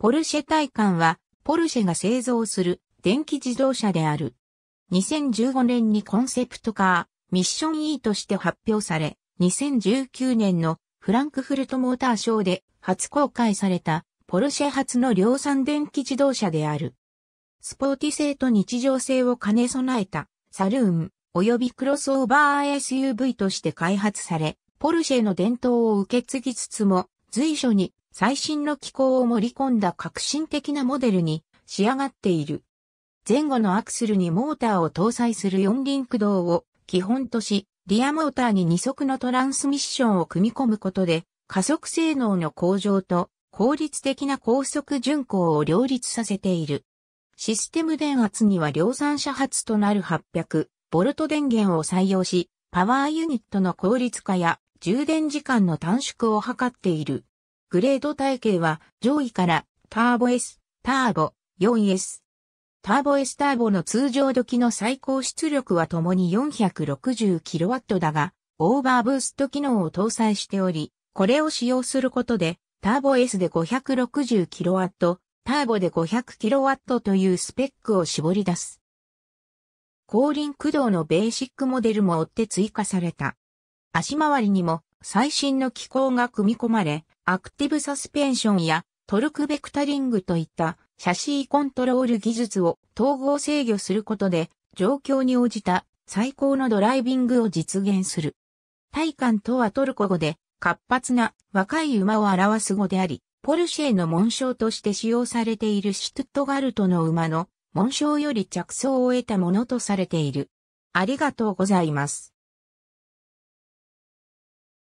ポルシェ体感は、ポルシェが製造する電気自動車である。2015年にコンセプトカー、ミッション E として発表され、2019年のフランクフルトモーターショーで初公開されたポルシェ初の量産電気自動車である。スポーティ性と日常性を兼ね備えたサルーン及びクロスオーバー SUV として開発され、ポルシェの伝統を受け継ぎつつも随所に最新の機構を盛り込んだ革新的なモデルに仕上がっている。前後のアクセルにモーターを搭載する四輪駆動を基本とし、リアモーターに二足のトランスミッションを組み込むことで、加速性能の向上と効率的な高速巡航を両立させている。システム電圧には量産車発となる800ボルト電源を採用し、パワーユニットの効率化や充電時間の短縮を図っている。グレード体系は上位からターボ S、ターボ 4S、ターボ S ターボの通常時の最高出力はともに 460kW だが、オーバーブースト機能を搭載しており、これを使用することで、ターボ S で 560kW、ターボで 500kW というスペックを絞り出す。後輪駆動のベーシックモデルも追って追加された。足回りにも最新の機構が組み込まれ、アクティブサスペンションやトルクベクタリングといったシャシーコントロール技術を統合制御することで状況に応じた最高のドライビングを実現する。体感とはトルコ語で活発な若い馬を表す語であり、ポルシェの紋章として使用されているシュトゥットガルトの馬の紋章より着想を得たものとされている。ありがとうございます。